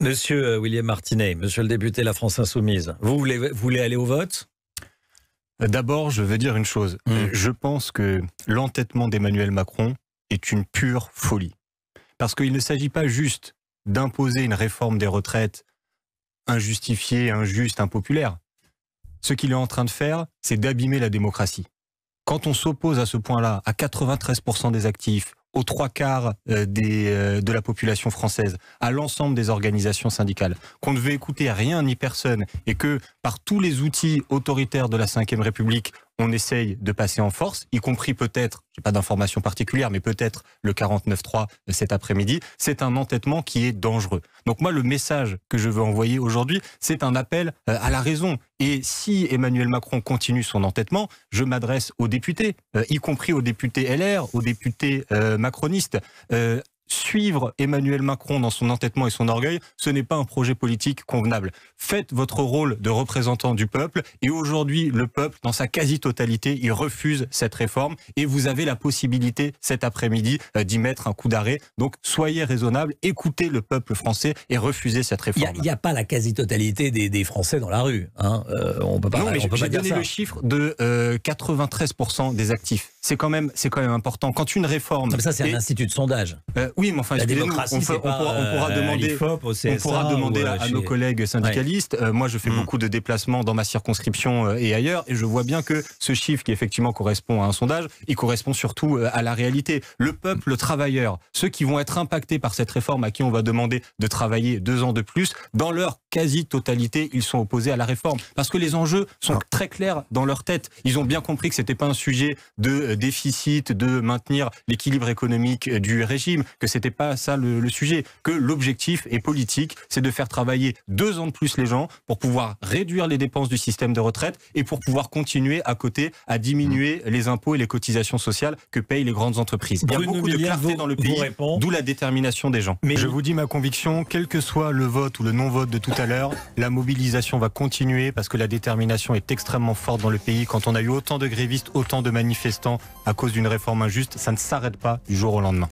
Monsieur euh, William Martinet, monsieur le député de la France Insoumise, vous voulez, voulez aller au vote euh, D'abord, je veux dire une chose. Hmm. Euh, je pense que l'entêtement d'Emmanuel Macron est une pure folie. Parce qu'il ne s'agit pas juste d'imposer une réforme des retraites injustifiée, injuste, impopulaire. Ce qu'il est en train de faire, c'est d'abîmer la démocratie. Quand on s'oppose à ce point-là, à 93% des actifs, aux trois quarts euh, euh, de la population française, à l'ensemble des organisations syndicales, qu'on ne veut écouter rien ni personne et que par tous les outils autoritaires de la Ve République, on essaye de passer en force, y compris peut-être, n'ai pas d'informations particulières, mais peut-être le 49.3 cet après-midi. C'est un entêtement qui est dangereux. Donc moi, le message que je veux envoyer aujourd'hui, c'est un appel euh, à la raison. Et si Emmanuel Macron continue son entêtement, je m'adresse aux députés, euh, y compris aux députés LR, aux députés euh, macronistes suivre Emmanuel Macron dans son entêtement et son orgueil, ce n'est pas un projet politique convenable. Faites votre rôle de représentant du peuple et aujourd'hui, le peuple, dans sa quasi-totalité, il refuse cette réforme et vous avez la possibilité cet après-midi euh, d'y mettre un coup d'arrêt. Donc soyez raisonnable, écoutez le peuple français et refusez cette réforme. Il n'y a, pas la quasi-totalité des, Français dans la rue. Hein. Euh, on peut pas, on peut pas donné le chiffre de 93% euh, des actifs. C'est quand, même, quand même important. Quand une réforme... ça, c'est un institut de sondage. Oui, mais enfin, on, pourra, euh, demander, demander à, nos collègues syndicalistes. Euh, moi, je fais hmm. beaucoup de déplacements dans ma circonscription euh, et ailleurs, et je vois bien que ce chiffre qui effectivement correspond à un sondage, il correspond surtout à la réalité. Le peuple le travailleur, ceux qui vont être impactés par cette réforme, à qui on va demander de travailler deux ans de plus, dans leur quasi-totalité, ils sont opposés à la réforme. Parce que les enjeux sont ah. très clairs dans leur tête. Ils ont bien compris que ce n'était pas un sujet de euh, déficit, de maintenir l'équilibre économique euh, du régime, que ce n'était pas ça le, sujet, que l'objectif est politique, c'est de faire travailler deux ans de plus les gens pour pouvoir réduire les dépenses du système de retraite et pour pouvoir continuer à côté à diminuer mm. les impôts et les cotisations sociales que payent les grandes entreprises. Il y a beaucoup de clarté dans le pays, d'où la détermination des gens. Mais je vous dis ma conviction, quel que soit le vote ou le non-vote de tout tout à l'heure, la mobilisation va continuer parce que la détermination est extrêmement forte dans le pays. Quand on a eu autant de grévistes, autant de manifestants à cause d'une réforme injuste, ça ne s'arrête pas du jour au lendemain.